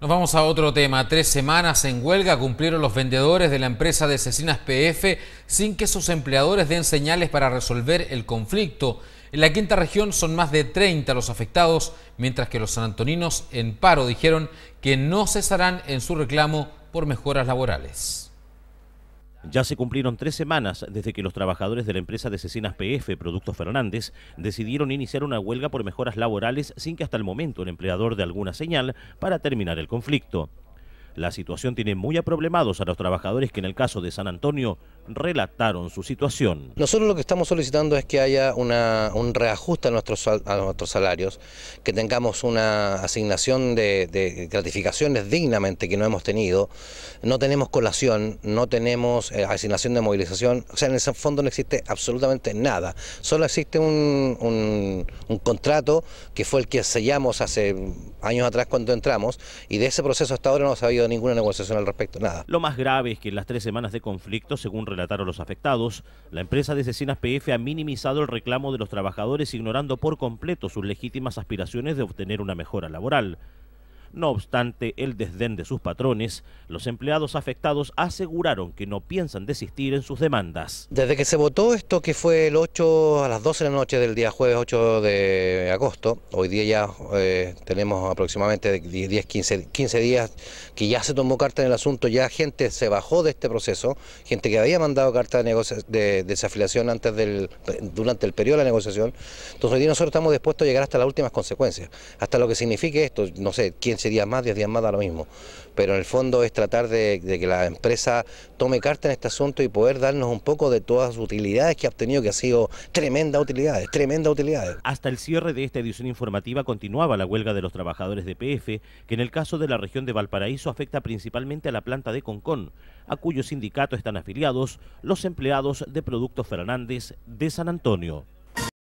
Nos vamos a otro tema. Tres semanas en huelga cumplieron los vendedores de la empresa de cecinas PF sin que sus empleadores den señales para resolver el conflicto. En la quinta región son más de 30 los afectados, mientras que los sanantoninos en paro dijeron que no cesarán en su reclamo por mejoras laborales. Ya se cumplieron tres semanas desde que los trabajadores de la empresa de asesinas PF Productos Fernández decidieron iniciar una huelga por mejoras laborales sin que hasta el momento el empleador dé alguna señal para terminar el conflicto. La situación tiene muy aproblemados a los trabajadores que en el caso de San Antonio relataron su situación. Nosotros lo que estamos solicitando es que haya un reajuste a nuestros, a nuestros salarios, que tengamos una asignación de, gratificaciones dignamente que no hemos tenido, no tenemos colación, no tenemos eh, asignación de movilización, o sea, en ese fondo no existe absolutamente nada, solo existe un, contrato que fue el que sellamos hace años atrás cuando entramos y de ese proceso hasta ahora no se ha habido ninguna negociación al respecto, nada. Lo más grave es que en las tres semanas de conflicto, según relataron los afectados, la empresa de Cecinas PF ha minimizado el reclamo de los trabajadores ignorando por completo sus legítimas aspiraciones de obtener una mejora laboral. No obstante el desdén de sus patrones, los empleados afectados aseguraron que no piensan desistir en sus demandas. Desde que se votó esto, que fue el 8 a las 12 de la noche del día jueves 8 de agosto, hoy día ya eh, tenemos aproximadamente 10, 15, 15 días que ya se tomó carta en el asunto, ya gente se bajó de este proceso, gente que había mandado carta de, de desafiliación antes del, durante el periodo de la negociación. Entonces hoy día nosotros estamos dispuestos a llegar hasta las últimas consecuencias, hasta lo que signifique esto, no sé, quién Sería días más, 10 días más, da lo mismo. Pero en el fondo es tratar de, que la empresa tome carta en este asunto y poder darnos un poco de todas las utilidades que ha obtenido, que ha sido tremenda utilidades, tremenda utilidades. Hasta el cierre de esta edición informativa continuaba la huelga de los trabajadores de PF, que en el caso de la región de Valparaíso afecta principalmente a la planta de Concón, a cuyo sindicato están afiliados los empleados de Productos Fernández de San Antonio.